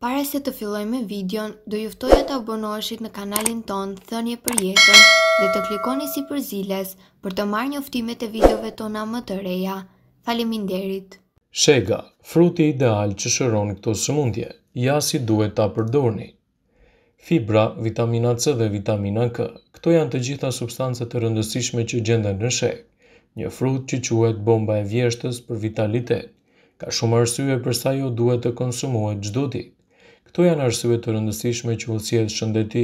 Pare se të filloj me videon, do juftoja të abonoheshit në kanalin ton Thënje për jetën dhe të klikoni si për ziles për të marrë njoftimet e videove tona më të reja. Faleminderit. Shega, fruti ideal që shëron këto sëmundje, ja si duhet ta përdorni. Fibra, vitamina C dhe vitamina K, këto janë të gjitha substancët të rëndësishme që gjenden në shek, një frut që quhet bomba e vjeshtës për vitalitet. Ka shumë arsye për sa jo duhet të konsumohet çdo ditë. Këto janë arsye të rëndësishme që usjet shëndeti.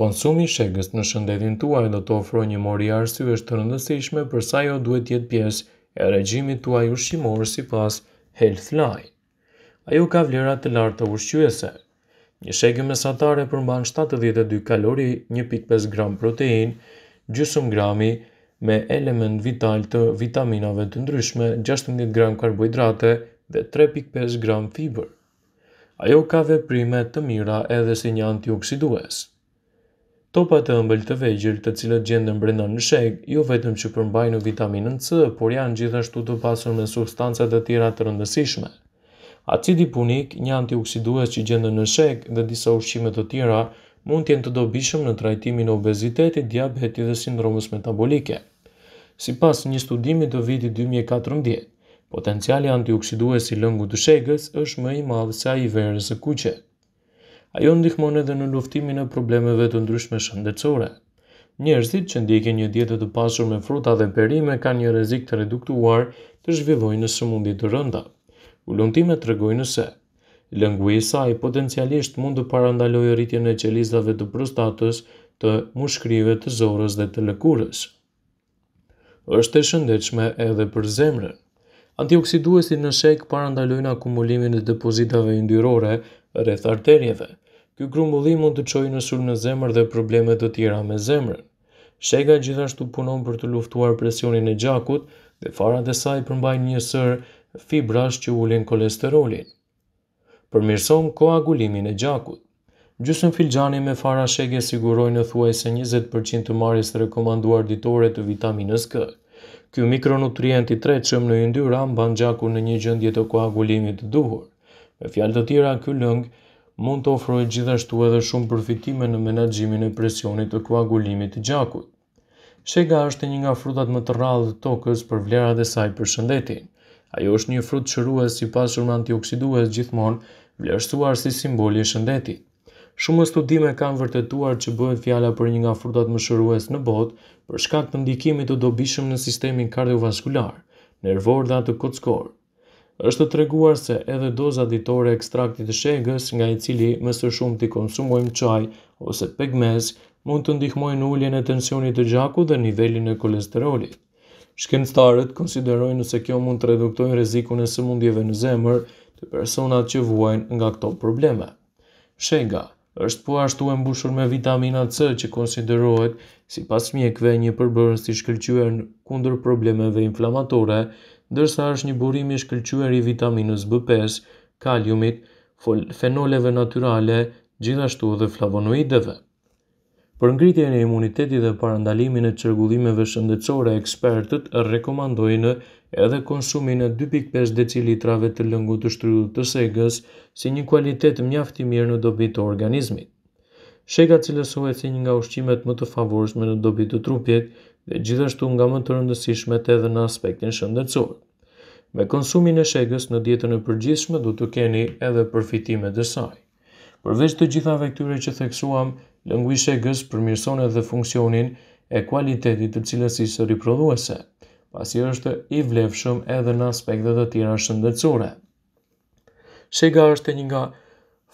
Konsumi shekës në shëndetin tuaj do të ofroj një mori arsye të rëndësishme përsa jo duhet jetë pjesë e regjimit tuaj ushqimor si pas health line. Ajo ka vlera të lartë të ushqyese. Një shekë mesatare përmban 72 kalori, 1.5 gram protein, gjysëm grami, me element vital të vitaminave të ndryshme, 16 gram karbohidrate dhe 3.5 gram fiber ajo ka veprime të mira edhe si një antioksidues. Topat të ëmbël të vegjël, të cilët gjenden brenda në shek, jo vetëm që përmbajnë vitaminën C, por janë gjithashtu të pasur me substanca të tjera të rëndësishme. Acidi punik, një antioksidues që gjenden në shek dhe disa ushqime të tjera, mund të jenë të dobishëm në trajtimin e obezitetit, diabetit dhe sindromës metabolike. Si pas një studimi të vitit 2014, Potenciali antioksidues si lëngu të shegës është më i madhë se a i verës e kuqe. Ajo ndihmon edhe në luftimin e problemeve të ndryshme shëndetësore. Njerëzit që ndjekin një dietë të pasur me fruta dhe perime kanë një rrezik të reduktuar të zhvillojnë në sëmundje të rënda. të tregojnë se lëngu i saj potencialisht mund të parandalojë rritjen e qelizave të prostatës, të mushkrive të zorës dhe të lëkurës. Është e shëndetshme edhe për zemrën. Antioksiduesit në shek parandalojnë akumulimin e depozitave yndyrore rreth arterieve. Ky grumbullim mund të çojë në sulm në zemër dhe probleme të tjera me zemrën. Shega gjithashtu punon për të luftuar presionin e gjakut dhe farat e saj përmbajnë një sër fibrash që ulin kolesterolin. Përmirson koagulimin e gjakut. Gjysmë filgjani me fara shege sigurojnë thuajse 20% të marrjes të rekomanduar ditore të vitaminës K. Ky mikronutrient i tretë që në më mban gjakun në një gjendje të koagulimit të duhur. Me fjalë të tjera, ky lëng mund të ofrojë gjithashtu edhe shumë përfitime në menaxhimin e presionit të koagulimit të gjakut. Shega është një nga frutat më të rrallë të tokës për vlerat e saj për shëndetin. Ajo është një frut qërues si pasur me antioksidues gjithmonë, vlerësuar si simboli i shëndetit. Shumë studime kanë vërtetuar që bëhet fjala për një nga frutat më shërues në botë për shkak të ndikimit të dobishëm në sistemin kardiovaskular, nervor dhe atë kockor. Është treguar se edhe doza ditore e ekstraktit të shegës, nga i cili më së shumti konsumojmë çaj ose pegmez, mund të ndihmojnë në uljen e tensionit të gjakut dhe nivelin e kolesterolit. Shkencëtarët konsiderojnë se kjo mund të reduktojë rrezikun e sëmundjeve në zemër të personat që vuajnë nga këto probleme. Shega është po ashtu e mbushur me vitamina C që konsiderohet si pas mjekve një përbërës i shkëllqyër në kundër problemeve inflamatore, dërsa është një burimi shkëllqyër i vitaminës B5, kaliumit, fenoleve naturale, gjithashtu dhe flavonoideve. Për ngritjen e imunitetit dhe parandalimin e qërgullimeve shëndecore, ekspertët rekomandojnë edhe konsumin e 2.5 decilitrave të lëngu të shtrydu të segës si një kualitet mjafti mirë në dobi të organizmit. Shega cilësohet si një nga ushqimet më të favorshme në dobi të trupit dhe gjithashtu nga më të rëndësishmet edhe në aspektin shëndetsor. Me konsumin e shegës në dietën e përgjithshme du të keni edhe përfitimet dhe saj. Përveç të gjitha vektyre që theksuam, lëngu i shegës përmirson edhe funksionin e kualitetit të cilësisë riprodhuese pasi është i vlefshëm edhe në aspektet të tjera shëndetësore. Shega është një nga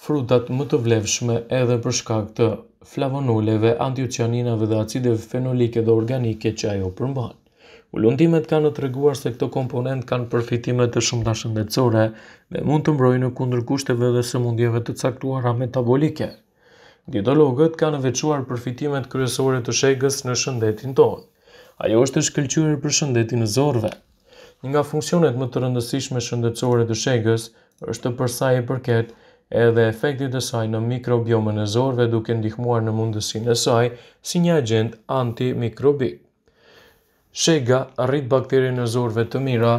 frutat më të vlefshme edhe për shkak të flavonoleve, antiocianinave dhe acideve fenolike dhe organike që ajo përmban. Ullundimet kanë të reguar se këto komponent kanë përfitimet të shumë të shëndetësore dhe mund të mbrojnë në kundër kushteve dhe së mundjeve të caktuara metabolike. Dietologët kanë vequar përfitimet kryesore të shegës në shëndetin tonë ajo është të shkëllqyre për shëndetin e zorve. Nga funksionet më të rëndësishme shëndetësore të shegës, është të përsa i përket edhe efektit e saj në mikrobiomen e zorve duke ndihmuar në mundësin e saj si një agent antimikrobik. Shega rrit bakterin e zorve të mira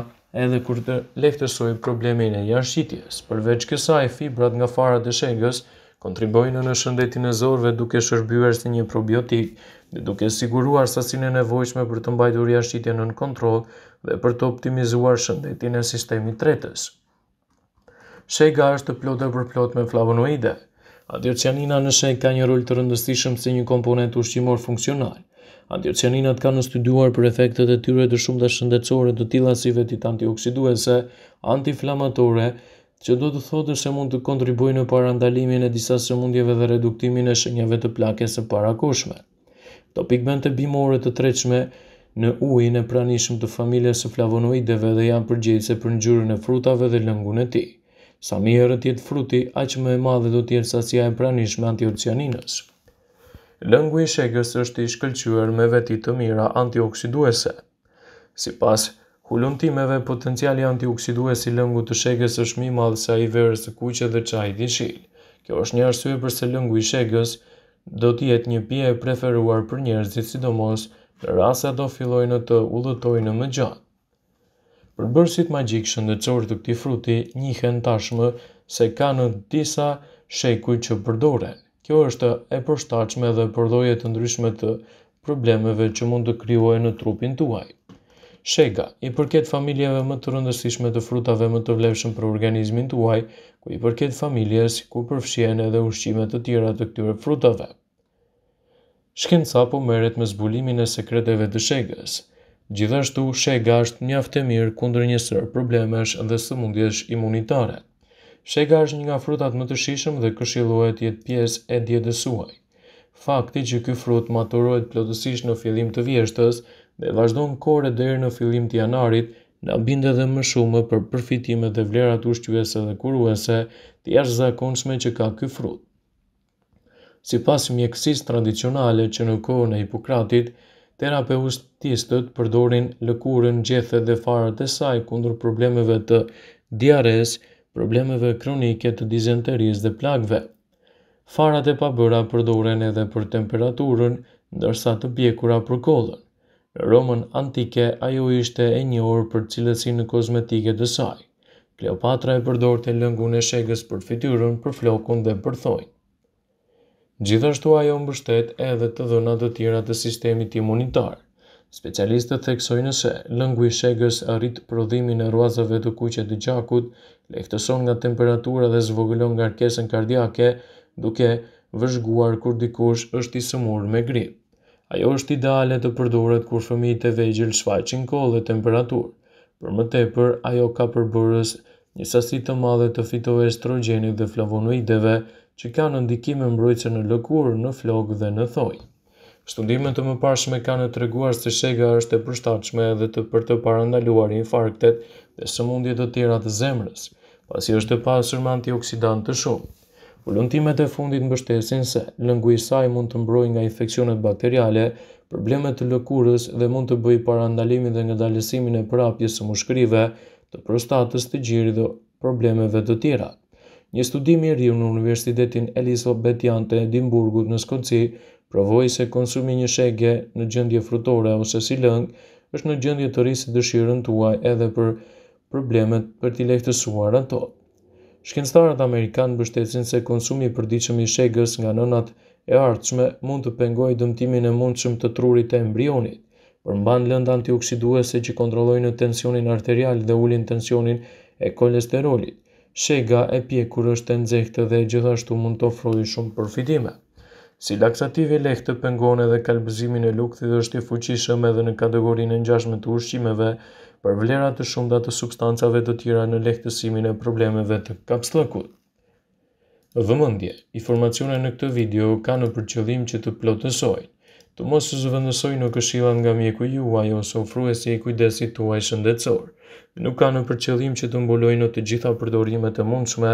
edhe kur të lehtësoj problemin e janë shqitjes. Përveç kësaj, fibrat nga farat e shegës kontribojnë në shëndetin e zorve duke shërbyer si një probiotik, duke siguruar sasin e nevojshme për të mbajtur jashtitje në kontroll dhe për të optimizuar shëndetin e sistemi tretës. Shega është plot e përplot me flavonoide. Adiocianina në shek ka një rol të rëndësishëm si një komponent ushqimor funksional. Antiocianinat kanë studiuar për efektet e tyre të shumë shëndetësore shëndecore të tila si vetit antioksiduese, antiinflamatore, që do të thotë se mund të kontribuj në parandalimin e disa sëmundjeve dhe reduktimin e shënjave të plakes e parakoshme. Do pigmente bimore të treqme në ujin e pranishëm të familje së flavonoideve dhe janë përgjegjëse për ngjyrën e frutave dhe lëngun e tij. Sa më herët jetë fruti, aq më e madhe do të jetë sasia e pranishme antioksidanës. Lëngu i shekës është i shkëlqyer me veti të mira antioksiduese. Sipas Hulumtimeve potenciali antioksidues i lëngu të shegës është mi madhë sa i verës të kuqe dhe qaj dhishil. Kjo është një arsye përse lëngu i shegës do jetë një pje e preferuar për njerëzit sidomos në rasa do fillojnë të ullëtojnë më gjatë. Për bërësit magjik shëndecor të këti fruti, njihen tashmë se ka në disa shekuj që përdore. Kjo është e përshtachme dhe përdojet të ndryshme të problemeve që mund të kryojnë në trupin tuajt. Shega, i përket familjeve më të rëndësishme të frutave më të vlefshëm për organizmin të uaj, ku i përket familjes ku përfshjene edhe ushqimet të tjera të këtyre frutave. Shkenca po meret me zbulimin e sekreteve të shegës. Gjithashtu, shega është mjaftë e mirë kundër njësër problemesh dhe së mundjesh imunitare. Shega është një nga frutat më të shishëm dhe këshilohet jetë pjesë e djedesuaj. Fakti që ky frut maturohet plotësisht në fillim të vjeshtës, dhe vazhdon kore deri në fillim të janarit, na binde edhe më shumë për përfitimet dhe vlerat ushqyese dhe kuruese të jashtëzakonshme që ka ky frut. Si pas mjekësis tradicionale që në kohën e Hipokratit, terapeutistët përdorin lëkurën gjethet dhe farët e saj kundër problemeve të diares, problemeve kronike të dizenteris dhe plagve. Farat e pabëra përdoren edhe për temperaturën, ndërsa të bjekura për kodën. Romën antike ajo ishte e një orë për cilësinë në kozmetike të saj. Kleopatra e përdor të lëngu në shegës për fityrën, për flokun dhe për thojnë. Gjithashtu ajo më bështet edhe të dhënat të tjera të sistemit imunitar. Specialistët theksojnë se lëngu i shegës arritë prodhimin e ruazave të kuqe të gjakut, lehtëson nga temperatura dhe zvogëlon nga rkesën kardiake, duke vëzhguar kur dikush është i sëmur me gripë. Ajo është ideale të përdoret kur fëmijët e vegjël shfaqin kohë dhe temperaturë. Për më tepër, ajo ka përbërës një sasi të madhe të fitoestrogenit dhe flavonoideve që kanë ndikime mbrojtëse në lëkurë, në flokë dhe në thojë. Studimet të pashme kanë të reguar se shega është e përshtatshme edhe të për të parandaluar infarktet dhe sëmundjet të tjera të zemrës, pasi është e pasur me antioksidantë të shumë. Ullëntimet e fundit mbështesin se lëngu i saj mund të mbroj nga infekcionet bakteriale, problemet të lëkurës dhe mund të bëj parandalimin dhe nga dalesimin e prapjes së mushkrive, të prostatës të gjiri dhe problemeve të tjera. Një studim i rrim në Universitetin Elisabetian të Edimburgut në Skoci provoi se konsumi një shege në gjendje frutore ose si lëng është në gjendje të rrisë dëshirën tuaj edhe për problemet për t'i lehtësuar ato. Shkencëtarët amerikanë mbështesin se konsumi i përditshëm i shegës nga nënat e ardhshme mund të pengojë dëmtimin e mundshëm të trurit të embrionit, përmban lëndë antioksiduese që kontrollojnë tensionin arterial dhe ulin tensionin e kolesterolit. Shega e pjekur është e nxehtë dhe gjithashtu mund të ofrojë shumë përfitime. Si laksativ i lehtë pengon edhe kalbëzimin e dhe është i fuqishëm edhe në kategorinë e ngjashme të ushqimeve, për vlerat të shumë datë të substancave të tjera në lehtësimin e problemeve të kapslakut. Vëmendje, informacione në këtë video ka në përqëllim që të plotësojnë, të mos të zëvëndësojnë në këshila nga mjeku juaj ose ofruesi e kujdesit të uaj Nuk ka në përqëllim që të mbulojnë në të gjitha përdorimet e mundshme,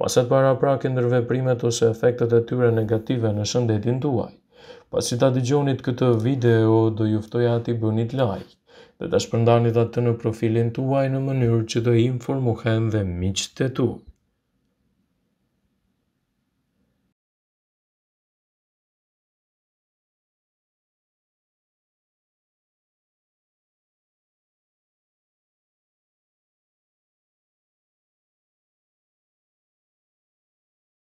masat para prake ndërve primet ose efektet e tyre negative në shëndetin të uaj. Pas që ta dëgjonit këtë video, do juftoj ati bënit like dhe të shpërndani dhe të në profilin të uaj në mënyrë që të informohen dhe miqët e tu.